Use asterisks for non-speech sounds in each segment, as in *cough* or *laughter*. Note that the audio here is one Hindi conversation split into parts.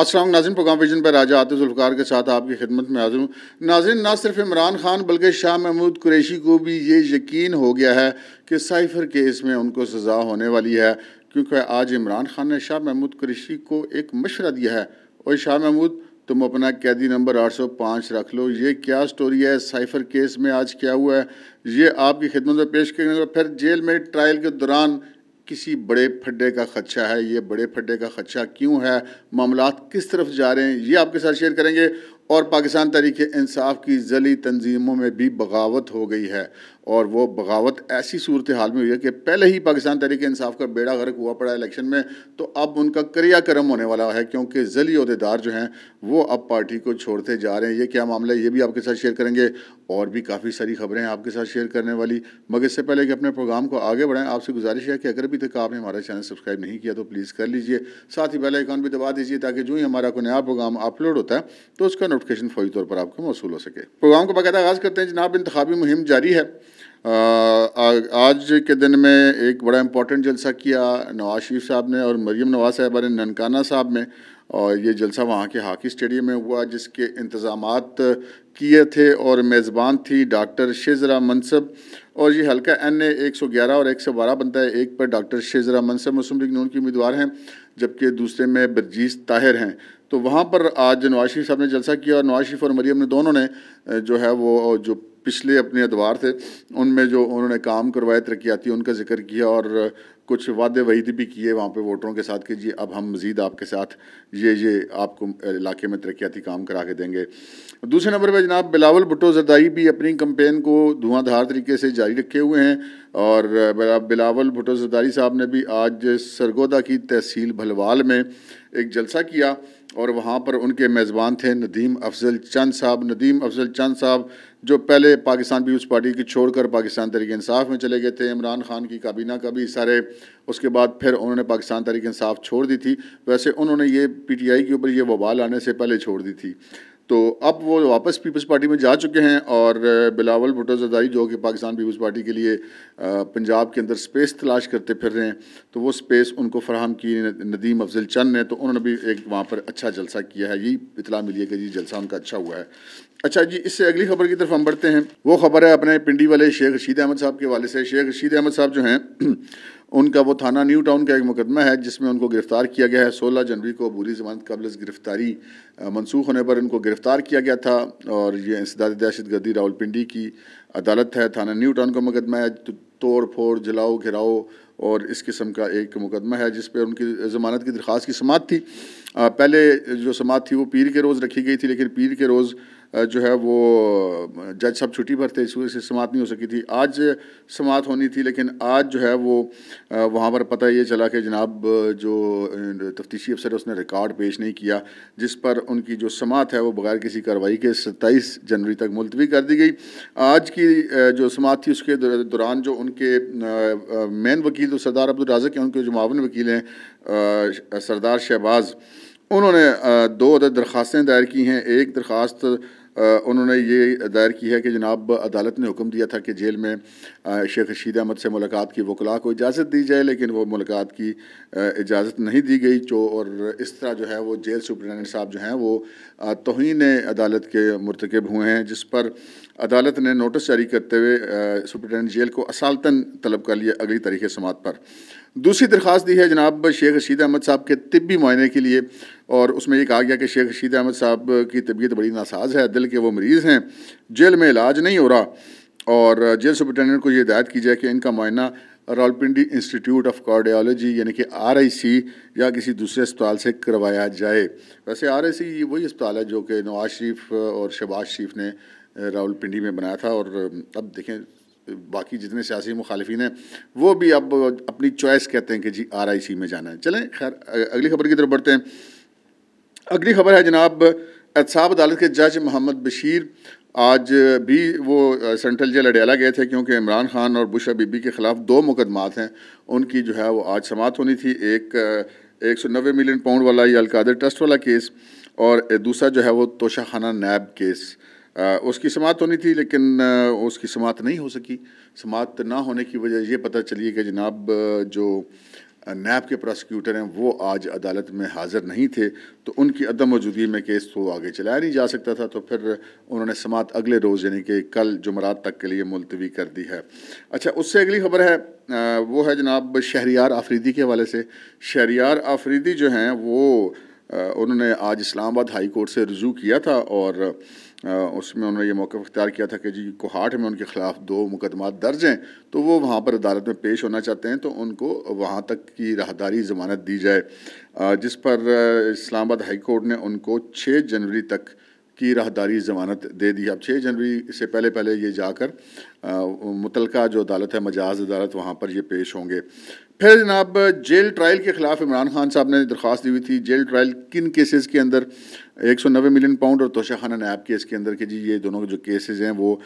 असलम नाजिन प्रोग्राम विजन पर राजा आतिफ जुल्फ़ार के साथ आपकी खिदमत में हाजिर हूँ नाजिन ना सिर्फ इमरान खान बल्कि शाह महमूद कुरैशी को भी ये यकीन हो गया है कि साइफर केस में उनको सज़ा होने वाली है क्योंकि आज इमरान खान ने शाह महमूद कुरैशी को एक मशवरा दिया है और शाह महमूद तुम अपना कैदी नंबर 805 रख लो ये क्या स्टोरी है साइफर केस में आज क्या हुआ है ये आपकी खिदमत में पेश करेंगे फिर जेल में ट्रायल के दौरान किसी बड़े फड्डे का खदशा है ये बड़े फड्डे का खदशा क्यों है मामला किस तरफ जा रहे हैं ये आपके साथ शेयर करेंगे और पाकिस्तान तरीक़ानसाफ इंसाफ की जली तंजीमों में भी बगावत हो गई है और वो बगावत ऐसी सूरत हाल में हुई है कि पहले ही पाकिस्तान तहरीक इंसाफ का बेड़ा गर्क हुआ पड़ा इलेक्शन में तो अब उनका करिया करम होने वाला है क्योंकि जली अहदेदार जो हैं वो अब पार्टी को छोड़ते जा रहे हैं ये क्या मामला है ये भी आपके साथ शेयर करेंगे और भी काफ़ी सारी खबरें हैं आपके साथ शेयर करने वाली मगर इससे पहले कि अपने प्रोग्राम को आगे बढ़ाएं आपसे गुजारिश है कि अगर अभी तक आपने हमारा चैनल सब्सक्राइब नहीं किया तो प्लीज़ कर लीजिए साथ ही बेल आइकॉन भी दबा दीजिए ताकि जो ही हमारा कोई नया प्रोग्राम अपलोड होता है तो उसका नोटिफिकेशन फौरी तौर पर आपको मौसू हो सके प्रोग्राम को बाकायदा आगाज़ करते हैं जनाब इंतबी मुहिम जारी है आज के दिन में एक बड़ा इम्पोर्टेंट जलसा किया नवाज शरीफ साहब ने और मरीम नवाज साहबा ने ननकाना साहब में और ये जलसा वहाँ के हॉकी स्टेडियम में हुआ जिसके इंतज़ाम किए थे और मेज़बान थी डॉक्टर शेजरा मनसब और ये हल्का एन ए एक सौ ग्यारह और एक सौ बारह बनता है एक पर डॉक्टर शेजरा मनसब मुस्लिम लीग नून की उम्मीदवार हैं जबकि दूसरे में बरजीत ताहिर हैं तो वहाँ पर आज नवाज शरीफ साहब ने जलसा किया और नवाज शरीफ और मरीम ने दोनों ने जो है वो जो पिछले अपने अदवार थे उनमें जो उन्होंने काम करवाए तरक्याती उनका जिक्र किया और कुछ वादे वहीद भी किए वहाँ पे वोटरों के साथ कि जी अब हम मज़ीद आपके साथ ये ये आपको इलाके में तरक्याती काम करा के देंगे दूसरे नंबर पर जनाब बिलावल भुट्टो जरदाई भी अपनी कंपेन को धुआंधार तरीके से जारी रखे हुए हैं और बिलावल भुट्टो जरदारी साहब ने भी आज सरगोदा की तहसील भलवाल में एक जलसा किया और वहाँ पर उनके मेज़बान थे नदीम अफजल चंद साहब नदीम अफजल चंद साहब जो पहले पाकिस्तान पीपल्स पार्टी की छोड़कर पाकिस्तान तरीके इंसाफ में चले गए थे इमरान खान की काबीना का भी सारे उसके बाद फिर उन्होंने पाकिस्तान तरीके इंसाफ छोड़ दी थी वैसे उन्होंने ये पीटीआई के ऊपर ये वबाल आने से पहले छोड़ दी थी तो अब वो वापस पीपल्स पार्टी में जा चुके हैं और बिलावल भुटो जदाई जो कि पाकिस्तान पीपल्स पार्टी के लिए पंजाब के अंदर स्पेस तलाश करते फिर रहे हैं तो वो स्पेस उनको फराहम की नदीम अफजल चंद ने तो उन्होंने भी एक वहाँ पर अच्छा जलसा किया है यही इतला मिली है कि जी जलसा उनका अच्छा हुआ है अच्छा जी इससे अगली खबर की तरफ हम बढ़ते हैं वो खबर है अपने पिंडी वाले शेख रशीद अहमद साहब के वाले से शेख रशीद अहमद साहब जो हैं *clears throat* उनका वो थाना न्यू टाउन का एक मुकदमा है जिसमें उनको गिरफ़्तार किया गया है 16 जनवरी को बुरी जमानत कबल गिरफ़्तारी मनसूख होने पर इनको गिरफ़्तार किया गया था और ये इंसदाद दहशत गर्दी रावलपिंडी की अदालत है थाना न्यू टाउन का मुकदमा है तोड़ फोड़ जलाओ घिराओ और इस किस्म का एक मुकदमा है जिस पर उनकी ज़मानत की दरख्वास्त की समात थी पहले जो समात थी वो पीर के रोज़ रखी गई थी लेकिन पीर के रोज़ जो है वो जज साहब छुट्टी पर थे इस वजह से समात नहीं हो सकी थी आज समात होनी थी लेकिन आज जो है वो वहाँ पर पता ये चला कि जनाब जो तफ्तीशी अफसर है उसने रिकॉर्ड पेश नहीं किया जिस पर उनकी जो समात है वो बगैर किसी कार्रवाई के सत्ताईस जनवरी तक मुलतवी कर दी गई आज की जो समात थी उसके दौरान जो उनके मेन वकील तो सरदार अब्दुल राजक हैं उनके जो मावन वकील हैं सरदार शहबाज़ उन्होंने दो अदद दरख्वास्तें दायर की हैं एक दरख्वास्त उन्होंने ये दायर की है कि जनाब अदालत ने हुक्म दिया था कि जेल में शेख रशीद अहमद से मुलाकात की वकला को इजाज़त दी जाए लेकिन वो मुलाकात की इजाज़त नहीं दी गई जो और इस तरह जो है वो जेल सुप्रिटेंडेंट साहब जो हैं वो तोहन अदालत के मरतकब हुए हैं जिस पर अदालत ने नोटिस जारी करते हुए सुप्रिटेंडेंट जेल को असालतन तलब कर लिया अगली तारीख़ समात पर दूसरी दरख्वास्त दी है जनाब शेख रशीद अहमद साहब के तबी मायने के लिए और उसमें ये कहा गया कि शेख रशीद अहमद साहब की तबीयत बड़ी नासाज है दिल के वो मरीज़ हैं जेल में इलाज नहीं हो रहा और जेल सुप्रिटेंडेंट को ये हिदायत की जाए कि इनका मुआयना रावलपिंडी इंस्टीट्यूट ऑफ कार्डियोलॉजी यानी कि आरआईसी या किसी दूसरे अस्पताल से करवाया जाए वैसे आरआईसी वही अस्पताल है जो कि नवाज शरीफ और शहबाज शरीफ ने रावलपिंडी में बनाया था और अब देखें बाकी जितने सियासी मुखालफी हैं वो भी अब अपनी चॉइस कहते हैं कि जी सी में जाना है चलें खैर अगली खबर की तरफ बढ़ते हैं अगली खबर है जनाब एहसाब अदालत के जज मोहम्मद बशीर आज भी वो सेंट्रल जेल अडयाला गए थे क्योंकि इमरान खान और बुशा बीबी के ख़िलाफ़ दो मुकदमात हैं उनकी जो है वो आज समाप्त होनी थी एक एक सौ नबे मिलियन पाउंड वाला या अलकादर ट्रस्ट वाला केस और दूसरा जो है वो तोशा खाना नैब केस आ, उसकी समात होनी थी लेकिन आ, उसकी समात नहीं हो सकी समात ना होने की वजह ये पता चली कि जनाब जो नैब के प्रोसिक्यूटर हैं वो आज अदालत में हाज़िर नहीं थे तो उनकी अदम मौजूदगी में केस तो आगे चलाया नहीं जा सकता था तो फिर उन्होंने समात अगले रोज़ यानी कि कल जुमरात तक के लिए मुलतवी कर दी है अच्छा उससे अगली खबर है वो है जनाब शहरियार आफरीदी के हवाले से शहरियार आफरीदी जो हैं वो उन्होंने आज इस्लामाबाद हाई कोर्ट से रजू किया था और उसमें उन्होंने ये मौक़ अख्तियार किया था कि जी कोहाट में उनके ख़िलाफ़ दो मुकदमा दर्ज हैं तो वो वहाँ पर अदालत में पेश होना चाहते हैं तो उनको वहाँ तक की राहदारी ज़मानत दी जाए जिस पर इस्लामाबाद हाई कोर्ट ने उनको छः जनवरी तक की राहदारी ज़मानत दे दी अब छः जनवरी से पहले पहले ये जाकर मुतलका जो अदालत है मजाज अदालत वहाँ पर ये पेश होंगे फिर जनाब जेल ट्रायल के खिलाफ इमरान खान साहब ने दरख्वास्त दी हुई थी जेल ट्रायल किन केसेस के अंदर एक सौ नबे मिलियन पाउंड और तोशा खाना नैब केस के अंदर के जी ये दोनों जो केसेस हैं वो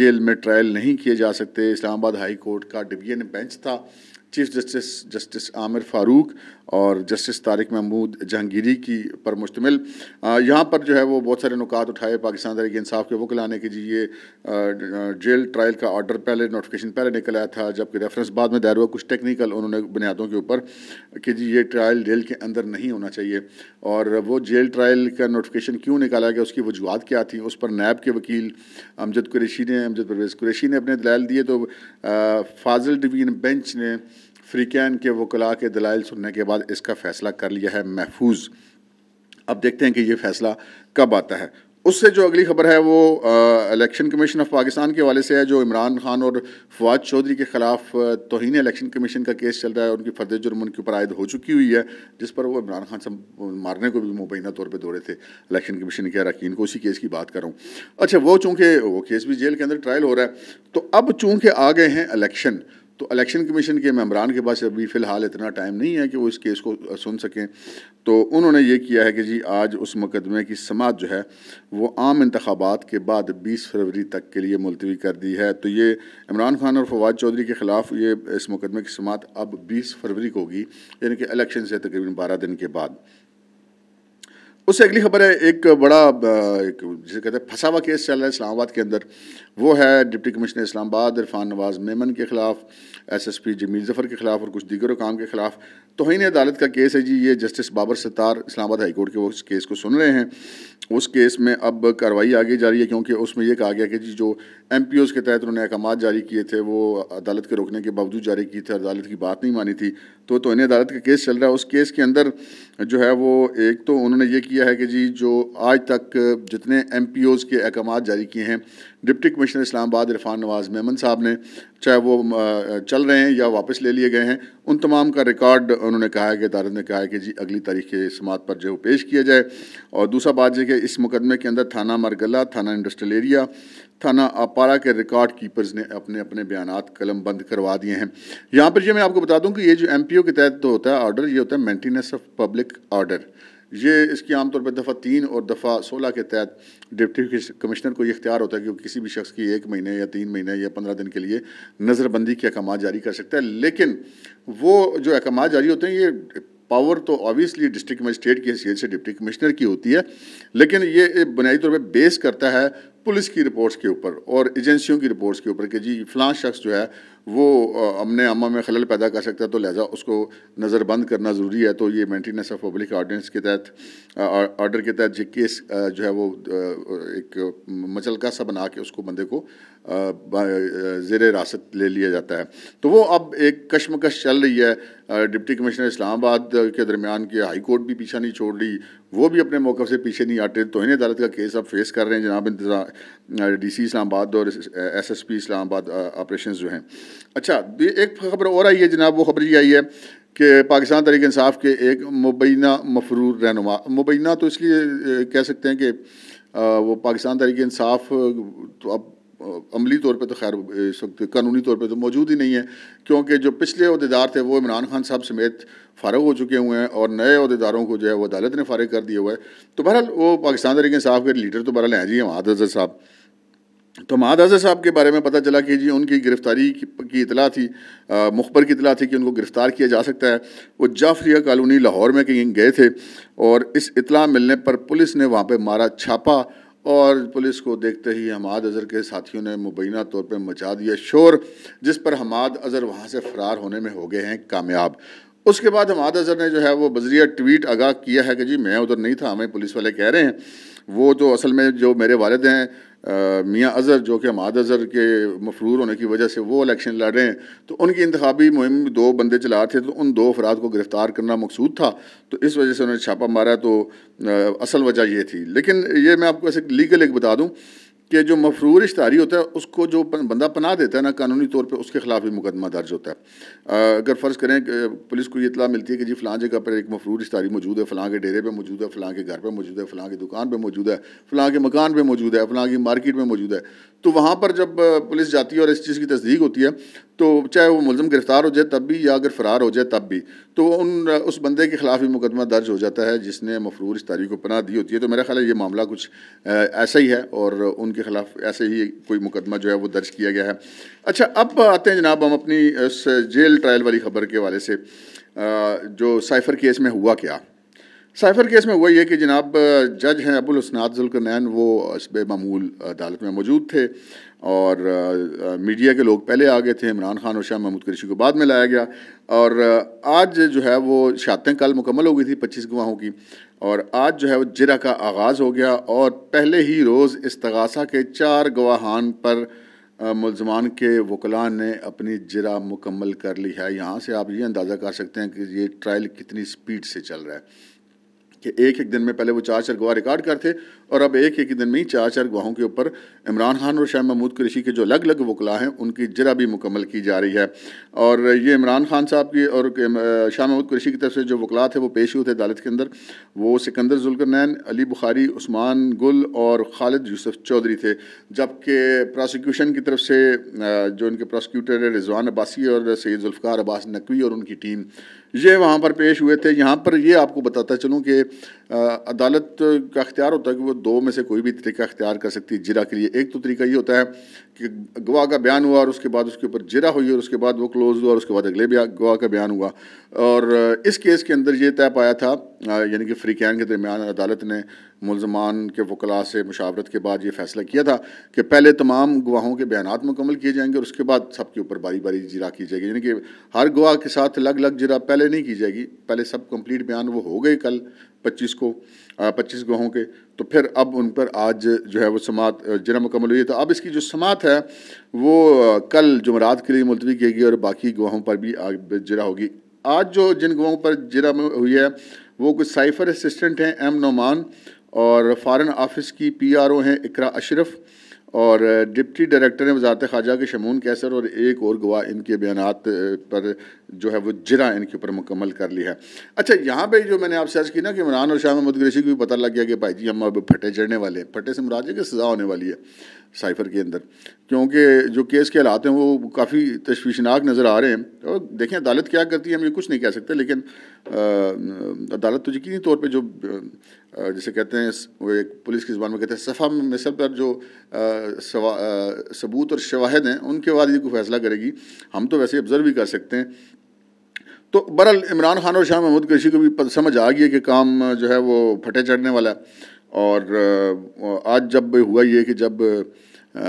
जेल में ट्रायल नहीं किए जा सकते इस्लामाबाद हाई कोर्ट का डिवीजन बेंच था chief justice justice Aamir Farooq और जस्टिस तारिक महमूद जहांगीरी की पर मुश्तमिल यहाँ पर जो है वो बहुत सारे नुकात उठाए पाकिस्तान तरीके इंसाफ के वो लाने के जी ये जेल ट्रायल का ऑर्डर पहले नोटिफिकेशन पहले निकल आया था जबकि रेफरेंस बाद में दायर हुआ कुछ टेक्निकल उन्होंने बुनियादों के ऊपर कि जी ये ट्रायल जेल के अंदर नहीं होना चाहिए और वो जेल ट्रायल का नोटिफिकेशन क्यों निकाला गया उसकी वजूहत क्या थी उस पर नैब के वकील अमजद कुरेशी ने अमजद परवेज़ कुरेशी ने अपने दलाल दिए तो फाजिल डिवीन बेंच ने फ्रीकैन के वकला के दलाइल सुनने के बाद इसका फ़ैसला कर लिया है महफूज अब देखते हैं कि ये फ़ैसला कब आता है उससे जो अगली खबर है वो इलेक्शन कमीशन ऑफ पाकिस्तान के हवाले से है जो इमरान खान और फवाद चौधरी के ख़िलाफ़ तोहन इलेक्शन कमीशन का केस चल रहा है उनकी फर्द जुर्म उनके ऊपर आयद हो चुकी हुई है जिस पर वो इमरान खान से मारने को भी मुबैना तौर पर दौड़े थे इलेक्शन कमीशन के अरकिन को उसी केस की बात कर रहा हूँ अच्छा वो चूँकि वो केस भी जेल के अंदर ट्रायल हो रहा है तो अब चूँकि आ गए हैं इलेक्शन तो इलेक्शन कमीशन के मेम्बरान के पास अभी फ़िलहाल इतना टाइम नहीं है कि वो इस केस को सुन सकें तो उन्होंने ये किया है कि जी आज उस मुकदमे की समात जो है वो आम इंतबात के बाद बीस फरवरी तक के लिए मुलतवी कर दी है तो ये इमरान खान और फवाद चौधरी के ख़िलाफ़ ये इस मुकदमे की समात अब बीस फरवरी को होगी यानी कि इलेक्शन से तकरीबन बारह दिन के बाद उससे अगली खबर है एक बड़ा एक जिसे कहते हैं फंसावा केस चल रहा है इस्लामाबाद के अंदर वो है डिप्टी कमिश्नर इस्लामाबाद इरफान नवाज़ मेमन के ख़िलाफ़ S S P Jamil Zafar के ख़िलाफ़ और कुछ दीगर काम के ख़िलाफ़ तोहनी अदालत का केस है जी ये जस्टिस बाबर सत्तार इस्लामाबाद हाईकोर्ट के वो इस केस को सुन रहे हैं उस केस में अब कार्रवाई आगे जारी है क्योंकि उसमें यह कहा गया कि जी जो एम पी ओज़ के तहत उन्होंने अहकाम जारी किए थे वो अदालत के रोकने के बावजूद जारी किए थे अदालत की बात नहीं मानी थी तो तो इन्हें अदालत का केस चल रहा है उस केस के अंदर जो है वो एक तो उन्होंने ये किया है कि जी जो आज तक जितने एम पी ओज़ के अहकाम जारी किए हैं डिप्टी कमिश्नर इस्लामाबाद इरफान नवाज़ मेमन साहब ने चाहे वो चल रहे हैं या वापस ले लिए गए हैं उन तमाम का रिकॉर्ड उन्होंने कहा है कि अदालत ने कहा है कि जी अगली तारीख के समात पर जो पेश किया जाए और दूसरा बात यह कि कि इस मुकदमे के अंदर थाना मरगला थाना इंडस्ट्रियल एरिया थाना अपारा के रिकॉर्ड कीपर्स ने अपने अपने बयान कलम बंद करवा दिए हैं यहाँ पर ये मैं आपको बता दूँ कि ये जो एम के तहत तो होता है ऑर्डर ये होता है मैंटेनेंस ऑफ पब्लिक ऑर्डर ये इसकी आमतौर पर दफ़ा तीन और दफ़ा सोलह के तहत डिप्टी कमिश्नर को ये इख्तियार होता है कि वो किसी भी शख्स की एक महीने या तीन महीने या पंद्रह दिन के लिए नज़रबंदी के अहकाम जारी कर सकता है लेकिन वो जो अहकाम जारी होते हैं ये पावर तो ऑब्वियसली डिस्ट्रिक्ट मजिस्ट्रेट की हैसियत से डिप्टी कमिश्नर की होती है लेकिन ये बुनियादी तौर पर बेस करता है पुलिस की रिपोर्ट्स के ऊपर और एजेंसियों की रिपोर्ट्स के ऊपर कि जी फलां शख्स जो है वो अपने अमा में खलल पैदा कर सकता है तो लिहाजा उसको नज़रबंद करना ज़रूरी है तो ये मेंटेनेंस ऑफ पब्लिक ऑर्डिनेंस के तहत ऑर्डर के तहत जो केस जो है वो एक मचलका सा बना के उसको बंदे को जेर रास्त ले लिया जाता है तो वो अब एक कशमकश चल रही है डिप्टी कमिश्नर इस्लामाबाद के दरमियान के हाई कोर्ट भी पीछा नहीं छोड़ रही वो भी अपने मौक़ से पीछे नहीं आटे तोहन अदालत का केस अब फेस कर रहे हैं जनाब डी सी इस्लामाबाद और S S P Islamabad operation जो हैं अच्छा एक खबर और आई है जनाब वो खबर ये आई है कि पाकिस्तान तरीक इंसाफ के एक मुबैना मफरूर रहनुमा मुबैना तो इसलिए कह सकते हैं कि वो पाकिस्तान तरीक इंसाफ तो अब अमली तौर पे तो खैर इस वक्त कानूनी तौर पे तो मौजूद ही नहीं है क्योंकि जो पिछले अहदेदार थे वो इमरान खान साहब समेत फ़ारग हो चुके हुए हैं और नए अहदेदारों को जो है वो अदालत ने फ़ारग कर दिया हुआ है तो बहरहाल वो पाकिस्तान तरीक इंसाफ के लीडर तो बहरहाल हैं जी हम आदत साहब तो अज़हर साहब के बारे में पता चला कि जी उनकी गिरफ़्तारी की, इतला थी मुखबर की इतला थी कि उनको गिरफ़्तार किया जा सकता है वो जाफरिया कॉलोनी लाहौर में कहीं गए थे और इस इतला मिलने पर पुलिस ने वहाँ पर मारा छापा और पुलिस को देखते ही हमाद अज़हर के साथियों ने मुबैना तौर पर मचा दिया शोर जिस पर हमाद अज़हर वहाँ से फ़रार होने में हो गए हैं कामयाब उसके बाद हमाद अज़हर ने जो है वो बजरिया ट्वीट आगाह किया है कि जी मैं उधर नहीं था हमें पुलिस वाले कह रहे हैं वो तो असल में जो मेरे वालद हैं मियाँ अज़हर जो कि हमाद अज़हर के मफरूर होने की वजह से वो इलेक्शन लड़ रहे हैं तो उनकी इंतबी मुहिम दो बंदे चला रहे थे तो उन दो अफराद को गिरफ़्तार करना मकसूद था तो इस वजह से उन्होंने छापा मारा तो आ, असल वजह ये थी लेकिन ये मैं आपको ऐसे लीगल एक बता दूँ कि जो मफरूर इश्तारी होता है उसको जो बंदा पना देता है ना कानूनी तौर पे उसके ख़िलाफ़ भी मुकदमा दर्ज होता है अगर फ़र्ज़ करें पुलिस को ये इतला मिलती है कि जी फलां जगह पर एक मफरूर इश्तारी मौजूद है फलां के डेरे पर मौजूद है फलां के घर पर मौजूद है फलां की दुकान पर मौजूद है फलां के मकान पर मौजूद है फलां की मार्केट में मौजूद है तो वहाँ पर जब पुलिस जाती है और इस चीज़ की तस्दीक होती है तो चाहे वो मुलम गिरफ़्तार हो जाए तब भी या अगर फ़रार हो जाए तब भी तो उन उस बंदे के ख़िलाफ़ भी मुकदमा दर्ज हो जाता है जिसने मफरूर इस तारीख को पनाह दी होती है तो मेरा ख्याल है ये मामला कुछ ऐसा ही है और उनके ख़िलाफ़ ऐसे ही कोई मुकदमा जो है वो दर्ज किया गया है अच्छा अब आते हैं जनाब हम अपनी जेल ट्रायल वाली खबर के हवाले से जो साइफ़र केस में हुआ क्या साइफर केस में वही है कि जनाब जज हैं अबुल हसनात जुल्कनैन वो इसब मामूल अदालत में मौजूद थे और मीडिया के लोग पहले आ गए थे इमरान खान और शाह महमूद कृषि को बाद में लाया गया और आज जो है वो शातें कल मुकम्मल हो गई थी पच्चीस गवाहों की और आज जो है वो जरा का आगाज़ हो गया और पहले ही रोज़ इस तगासा के चार गवाहान पर मुलजमान के वकला ने अपनी जरा मुकम्मल कर ली है यहाँ से आप ये अंदाज़ा कर सकते हैं कि ये ट्रायल कितनी स्पीड से चल रहा है कि एक एक दिन में पहले वो चार चार गवाह रिकॉर्ड करते और अब एक एक दिन में ही चार चार गवाहों के ऊपर इमरान खान और शाह महमूद कृषि के जो अलग अलग वकला हैं उनकी जरा भी मुकम्मल की जा रही है और ये इमरान खान साहब की और शाह महमूद कृषि की तरफ से जो वकला थे वो पेश हुए थे अदालत के अंदर वो सिकंदर जुलकरनैन अली बुखारी उस्मान गुल और खालिद यूसुफ चौधरी थे जबकि प्रोसिक्यूशन की तरफ से जो इनके प्रोसिक्यूटर रिजवान अब्बासी और सैद जुल्फ़ार अब्बास नकवी और उनकी टीम ये वहाँ पर पेश हुए थे यहाँ पर ये आपको बताता चलूँ कि अदालत का अख्तियार होता है कि वो दो में से कोई भी तरीका अख्तियार कर सकती है जिरा के लिए एक तो तरीका ये होता है कि गवाह का बयान हुआ और उसके बाद उसके ऊपर जिरा हुई और उसके बाद वो क्लोज हुआ और उसके बाद अगले गवाह का बयान हुआ और इस केस के अंदर ये तय पाया था यानी कि फ्रीकैन के दरमियान अदालत ने मुलजमान के वकला से मुशावरत के बाद ये फैसला किया था कि पहले तमाम गवाहों के बयान मुकम्मल किए जाएंगे और उसके बाद सबके ऊपर बारी बारी जिरा की जाएगी यानी कि हर गवाह के साथ अलग अलग जिरा पहले नहीं की जाएगी पहले सब कम्प्लीट बयान वो हो गए कल पच्चीस को पच्चीस गहों के तो फिर अब उन पर आज जो है वो समात जरा मुकम्मल हुई है तो अब इसकी जो समात है वो कल जुमरात के लिए मुलतवी की गई और बाकी गवाहों पर भी जरा होगी आज जो जिन गवाहों पर जरा हुई है वो कुछ साइफर असिस्टेंट हैं एम नोमान और फॉरेन ऑफिस की पीआरओ हैं इकरा अशरफ और डिप्टी डायरेक्टर हैं वजारत खाजा के शमून कैसर और एक और गवाह इनके बयान पर जो है वो जिरा इनके ऊपर मुकम्मल कर लिया है अच्छा यहाँ पे जो मैंने आपसे अर्ज की ना कि इमरान और शाह महमूद गरीशी को भी पता लग गया कि भाई जी हम अब फटे चढ़ने वाले हैं फटे से मुराद की सज़ा होने वाली है साइफर के अंदर क्योंकि जो केस के हालात हैं वो काफ़ी तशवीशनाक नज़र आ रहे हैं और देखें अदालत क्या करती है हम ये कुछ नहीं कह सकते लेकिन अदालत तो यकीनी तौर पर जो जैसे कहते हैं वो एक पुलिस की ज़बान में कहते हैं सफ़ा में सब पर जो आ, आ, सबूत और शवाहद हैं उनके बाद ये कोई फैसला करेगी हम तो वैसे ऑब्ज़र्व भी कर सकते हैं तो बहरहाल इमरान खान और शाह महमूद कैशी को भी समझ आ गई कि काम जो है वो फटे चढ़ने वाला है और आज जब हुआ ये कि जब आ, आ,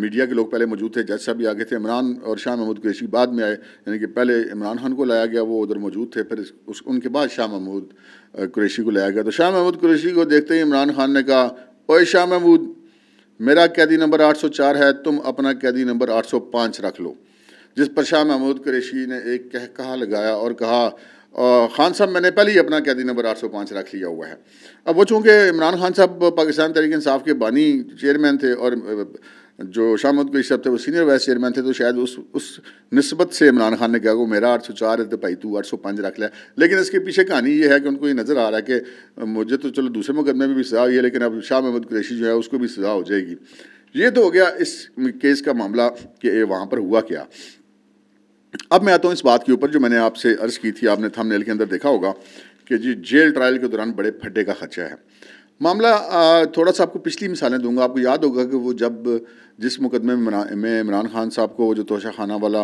मीडिया के लोग पहले मौजूद थे जज साहब भी आ गए थे इमरान और शाह महमूद कैशी बाद में आए यानी कि पहले इमरान खान को लाया गया वो उधर मौजूद थे फिर उस उनके बाद शाह महमूद कुरैशी को लाया गया तो शाह महमूद कुरैशी को देखते ही इमरान खान ने कहा ओए शाह महमूद मेरा कैदी नंबर 804 है तुम अपना कैदी नंबर 805 रख लो जिस पर शाह महमूद कुरेशी ने एक कह कहा लगाया और कहा खान साहब मैंने पहले ही अपना कैदी नंबर 805 रख लिया हुआ है अब वो चूँकि इमरान खान साहब पाकिस्तान तहरीक इंसाफ के बानी चेयरमैन थे और जो शाह महमूद कुरेशी साहब थे वो सीनियर वाइस चेयरमैन थे तो शायद उस उस नस्बत से इमरान खान ने कहा वो मेरा आठ सौ चार है तो भाई तू आठ सौ पाँच रख लिया लेकिन इसके पीछे कहानी ये है कि उनको ये नज़र आ रहा है कि मुझे तो चलो दूसरे मुकदमे में भी सजा हुई है लेकिन अब शाह महमूद कुरेशी जो है उसको भी सजा हो जाएगी ये तो हो गया इस केस का मामला कि वहाँ पर हुआ क्या अब मैं आता हूँ इस बात के ऊपर जो मैंने आपसे अर्ज़ की थी आपने थमनेल के अंदर देखा होगा कि जी जेल ट्रायल के दौरान बड़े फड्डे का ख़र्चा है मामला थोड़ा सा आपको पिछली मिसालें दूंगा आपको याद होगा कि वो जब जिस मुकदमे में इमरान खान साहब को जो तोशा खाना वाला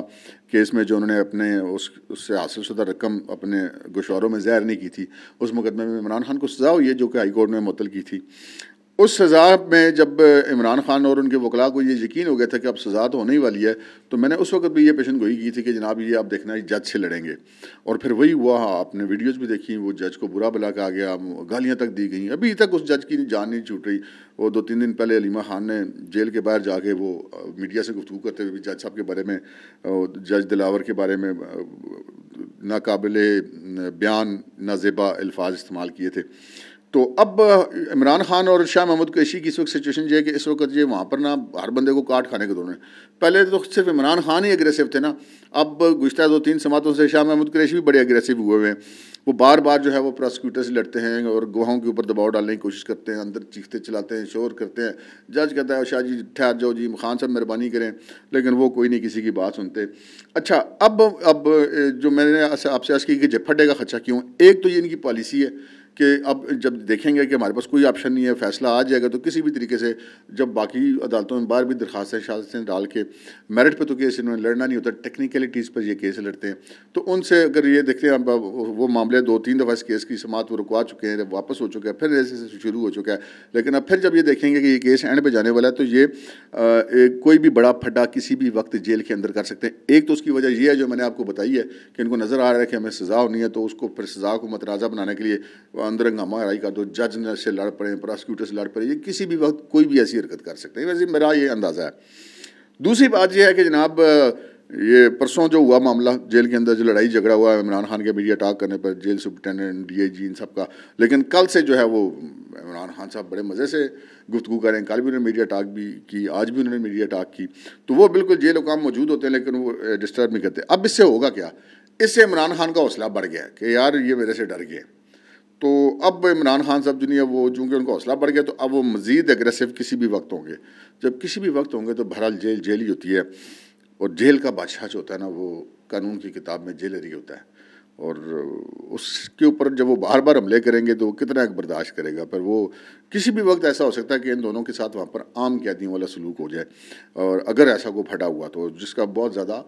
केस में जो उन्होंने अपने उस उससे हासिल शुदा रकम अपने गुशारों में ज़ाहिर नहीं की थी उस मुकदमे में इमरान खान को सज़ा हुई है जो कि हाई कोर्ट में मुतल की थी उस सज़ा में जब इमरान खान और उनके वकला को ये यकीन हो गया था कि अब सज़ा तो होने ही वाली है तो मैंने उस वक्त भी ये पेशन गोई की थी कि जनाब ये आप देखना है जज से लड़ेंगे और फिर वही हुआ आपने वीडियोज़ भी देखी वो जज को बुरा के आ गया गालियाँ तक दी गई अभी तक उस जज की जान नहीं छूट रही वो दो तीन दिन पहले अलीमा खान ने जेल के बाहर जाके वो मीडिया से गुफ्तू करते हुए जज साहब के बारे में जज दिलावर के बारे में नाकबिल बयान नाजेबा अल्फाज इस्तेमाल किए थे तो अब इमरान खान और शाह महमूद कैशी की इस वक्त सिचुएशन ये है कि इस वक्त ये वहाँ पर ना हर बंदे को काट खाने के दौरान पहले तो सिर्फ इमरान खान ही अग्रेसिव थे ना अब गुज्तर दो तीन समातों से शाह महमूद कैशी भी बड़े अग्रेसिव हुए हुए हैं वो बार बार जो है वो प्रोसिक्यूटर से लड़ते हैं और गवाहों के ऊपर दबाव डालने की कोशिश करते हैं अंदर चीखते चलाते हैं शोर करते हैं जज कहता है शाह जी ठहर जाओ जी खान साहब मेहरबानी करें लेकिन वो कोई नहीं किसी की बात सुनते अच्छा अब अब जो मैंने आपसे आज की कि फटे का खर्चा क्यों एक तो ये इनकी पॉलिसी है कि अब जब देखेंगे कि हमारे पास कोई ऑप्शन नहीं है फैसला आ जाएगा तो किसी भी तरीके से जब बाकी अदालतों में बाहर भी दरखास्तें शास्तें डाल के मेरिट पर तो केस इन्होंने लड़ना नहीं होता टेक्निकलिटीज़ पर ये केस लड़ते हैं तो उनसे अगर ये देखते हैं वो मामले दो तीन दफ़ा इस केस की समात वो रुकवा चुके हैं जब वापस हो चुका है फिर ऐसे शुरू हो चुका है लेकिन अब फिर जब ये देखेंगे कि ये केस एंड पे जाने वाला है तो ये कोई भी बड़ा फड्डा किसी भी वक्त जेल के अंदर कर सकते हैं एक तो उसकी वजह यह है जो मैंने आपको बताई है कि इनको नज़र आ रहा है कि हमें सज़ा होनी है तो उसको फिर सज़ा को मतनाज़ा बनाने के लिए अंदरंग हमारा का दो तो जज ने से लड़ पड़े प्रोसिक्यूटर से लड़ पड़े ये किसी भी वक्त कोई भी ऐसी हरकत कर सकते हैं वैसे मेरा ये अंदाज़ा है दूसरी बात यह है कि जनाब ये परसों जो हुआ मामला जेल के अंदर जो लड़ाई झगड़ा हुआ इमरान खान के मीडिया अटैक करने पर jail superintendent D I G इन सब का लेकिन कल से जो है वो इमरान खान साहब बड़े मज़े से गुफ्तु करें कल भी उन्होंने मीडिया अटैक भी की आज भी उन्होंने मीडिया अटैक की तो वो बिल्कुल जेल हुकाम मौजूद होते हैं लेकिन वो डिस्टर्ब eh, नहीं करते अब इससे होगा क्या इससे इमरान खान का हौसला बढ़ गया कि यार ये मेरे से डर गए तो अब इमरान खान साहब जो है वो चूँकि उनका हौसला बढ़ गया तो अब वो मज़ीद एग्रेसिव किसी भी वक्त होंगे जब किसी भी वक्त होंगे तो बहरहाल जेल जेल ही होती है और जेल का बादशाह जो होता है ना वो कानून की किताब में जेल ही होता है और उसके ऊपर जब वो बार बार हमले करेंगे तो वो कितना बर्दाश्त करेगा पर वो किसी भी वक्त ऐसा हो सकता है कि इन दोनों के साथ वहाँ पर आम कैदियों वाला सलूक हो जाए और अगर ऐसा को फटा हुआ तो जिसका बहुत ज़्यादा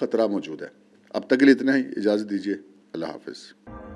ख़तरा मौजूद है अब तक के लिए इतना ही इजाज़त दीजिए अल्लाह हाफिज़